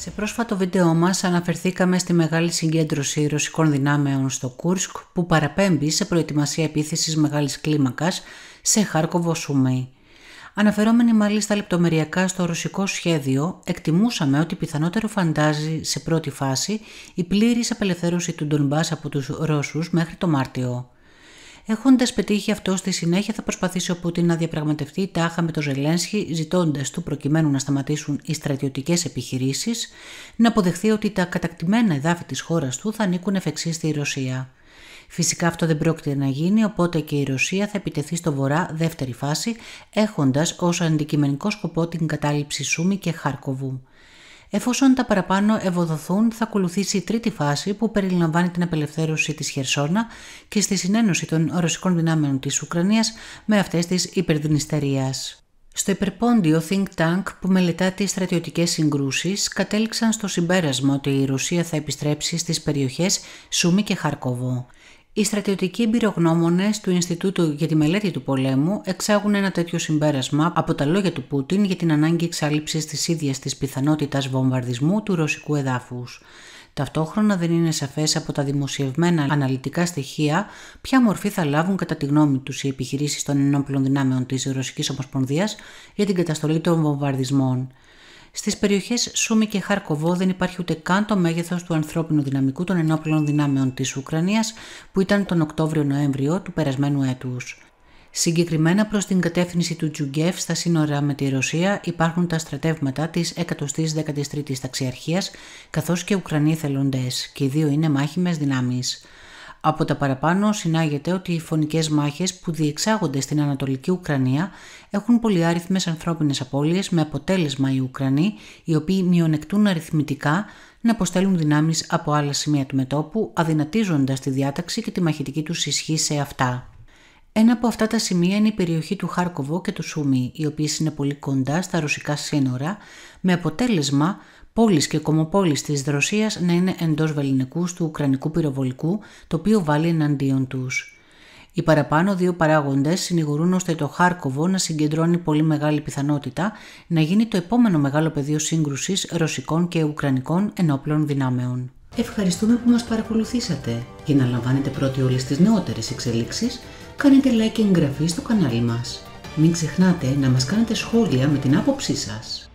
Σε πρόσφατο βίντεο μας αναφερθήκαμε στη μεγάλη συγκέντρωση ρωσικών δυνάμεων στο Κούρσκ που παραπέμπει σε προετοιμασία επίθεσης μεγάλης κλίμακας σε Χάρκοβο Σούμεϊ. Αναφερόμενοι μάλιστα λεπτομεριακά στο ρωσικό σχέδιο, εκτιμούσαμε ότι πιθανότερο φαντάζει σε πρώτη φάση η πλήρης απελευθέρωση του Ντονμπάς από τους Ρώσους μέχρι το Μάρτιο. Έχοντας πετύχει αυτό στη συνέχεια, θα προσπαθήσει ο Πούτιν να διαπραγματευτεί τάχα με τον Ζελένσκι, ζητώντας του προκειμένου να σταματήσουν οι στρατιωτικές επιχειρήσεις, να αποδεχθεί ότι τα κατακτημένα εδάφη της χώρας του θα ανήκουν εφ' στη Ρωσία. Φυσικά αυτό δεν πρόκειται να γίνει, οπότε και η Ρωσία θα επιτεθεί στο βορρά δεύτερη φάση, έχοντας ως αντικειμενικό σκοπό την κατάληψη Σούμη και Χάρκοβου. Εφόσον τα παραπάνω ευοδοθούν, θα ακολουθήσει η τρίτη φάση που περιλαμβάνει την απελευθέρωση της Χερσόνα και στη συνένωση των ρωσικών δυνάμεων της Ουκρανίας με αυτές τη υπερδυνιστερίας. Στο υπερπόντιο Think Tank που μελετά τις στρατιωτικές συγκρούσεις κατέληξαν στο συμπέρασμα ότι η Ρωσία θα επιστρέψει στις περιοχές Σούμι και Χαρκόβο. Οι στρατιωτικοί εμπειρογνώμονες του Ινστιτούτου για τη Μελέτη του Πολέμου εξάγουν ένα τέτοιο συμπέρασμα από τα λόγια του Πούτιν για την ανάγκη εξάλληψης της ίδιας της πιθανότητας βομβαρδισμού του ρωσικού εδάφους. Ταυτόχρονα δεν είναι σαφές από τα δημοσιευμένα αναλυτικά στοιχεία ποια μορφή θα λάβουν κατά τη γνώμη τους οι επιχειρήσεις των ενόπλων δυνάμεων της Ρωσικής Ομοσπονδίας για την καταστολή των βομβαρδισμών. Στις περιοχές Σούμι και Χαρκοβό δεν υπάρχει ούτε καν το μέγεθος του ανθρώπινου δυναμικού των ενόπλων δυνάμεων της Ουκρανίας που ήταν τον Οκτώβριο-Νοέμβριο του περασμένου έτους. Συγκεκριμένα προς την κατεύθυνση του Τζουγκέφ στα σύνορα με τη Ρωσία υπάρχουν τα στρατεύματα της 113 η Ταξιαρχίας καθώς και Ουκρανοί θελοντές και οι δύο είναι μάχημες δυνάμεις. Από τα παραπάνω συνάγεται ότι οι φωνικές μάχες που διεξάγονται στην Ανατολική Ουκρανία έχουν πολυάριθμες ανθρώπινες απώλειες με αποτέλεσμα οι Ουκρανοί, οι οποίοι μειονεκτούν αριθμητικά, να αποστέλουν δυνάμεις από άλλα σημεία του μετόπου, αδυνατίζοντας τη διάταξη και τη μαχητική τους ισχύ σε αυτά. Ένα από αυτά τα σημεία είναι η περιοχή του Χάρκοβο και του Σούμι, οι οποίες είναι πολύ κοντά στα ρωσικά σύνορα, με αποτέλεσμα πόλεις και κομοπόλεις της Δροσίας να είναι εντός βεληνικούς του Ουκρανικού πυροβολικού, το οποίο βάλει εναντίον τους. Οι παραπάνω δύο παράγοντες συνηγορούν ώστε το Χάρκοβο να συγκεντρώνει πολύ μεγάλη πιθανότητα να γίνει το επόμενο μεγάλο πεδίο σύγκρουσης ρωσικών και ουκρανικών ενόπλων δυνάμεων. Ευχαριστούμε που μας παρακολουθήσατε. Για να λαμβάνετε πρώτοι όλες τις νεότερες εξελίξεις, κάνετε like και εγγραφή στο κανάλι μας. Μην ξεχνάτε να μας κάνετε σχόλια με την άποψή σας.